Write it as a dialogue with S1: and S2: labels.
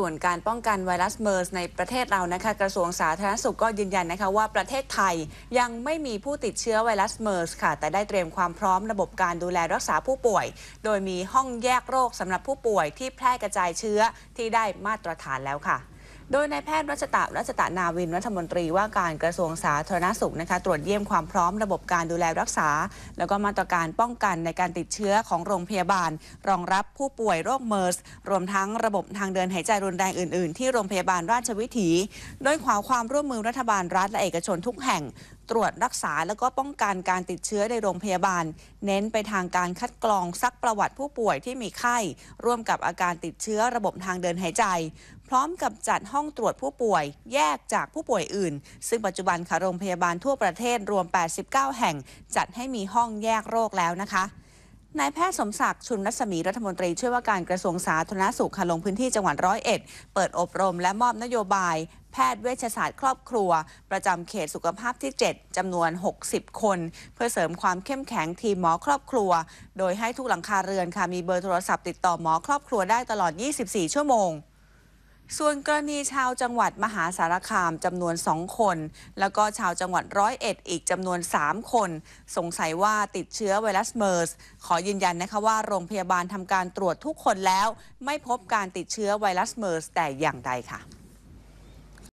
S1: ส่วนการป้องกันไวรัสเมอร์สในประเทศเรานะคะกระทรวงสาธารณสุขก็ยืนยันนะคะว่าประเทศไทยยังไม่มีผู้ติดเชื้อไวรัสเมอร์สค่ะ แต่ได้เตรียมความพร้อมระบบการดูแลรักษาผู้ป่วย โดยมีห้องแยกโรคสำหรับผู้ป่วยที่แพร่กระจายเชื้อที่ได้มาตรฐานแล้วค่ะโดยนายแพทย์รัชตะรัชตะนาวิน รัฐมนตรีว่าการกระทรวงสาธารณสุขนะคะตรวจเยี่ยมความพร้อมระบบการดูแลรักษา แล้วก็มาตรการป้องกันในการติดเชื้อของโรงพยาบาล รองรับผู้ป่วยโรคเมอร์ส รวมทั้งระบบทางเดินหายใจรุนแรงอื่นๆ ที่โรงพยาบาลราชวิถีโดยขมความร่วมมือรัฐบาลรัฐและเอกชนทุกแห่งตรวจรักษาและก็ป้องกันการติดเชื้อในโรงพยาบาล เน้นไปทางการคัดกรองซักประวัติผู้ป่วยที่มีไข้ร่วมกับอาการติดเชื้อระบบทางเดินหายใจ พร้อมกับจัดห้องตรวจผู้ป่วย แยกจากผู้ป่วยอื่น ซึ่งปัจจุบันค่ะโรงพยาบาลทั่วประเทศ รวม 89 แห่ง จัดให้มีห้องแยกโรคแล้วนะคะนายแพทย์สมศักดิ์ชุนรัศมีรัฐมนตรีช่วยว่าการกระทรวงสาธารณสุขค่ะลงพื้นที่จังหวัดร้อยเอ็ดเปิดอบรมและมอบนโยบายแพทย์เวชศาสตร์ครอบครัว ประจำเขตสุขภาพที่ 7จำนวน 60 คน เพื่อเสริมความเข้มแข็งทีมหมอครอบครัว โดยให้ทุกหลังคาเรือนค่ะ มีเบอร์โทรศัพท์ติดต่อหมอครอบครัวได้ตลอด 24 ชั่วโมง ส่วนกรณีชาวจังหวัดมหาสารคามจำนวน 2 คน แล้วก็ชาวจังหวัดร้อยเอ็ดอีกจำนวน 3 คน สงสัยว่าติดเชื้อไวรัสเมอร์สขอยืนยันนะคะว่า โรงพยาบาลทำการตรวจทุกคนแล้วไม่พบการติดเชื้อไวรัสเมอร์สแต่อย่างใดค่ะ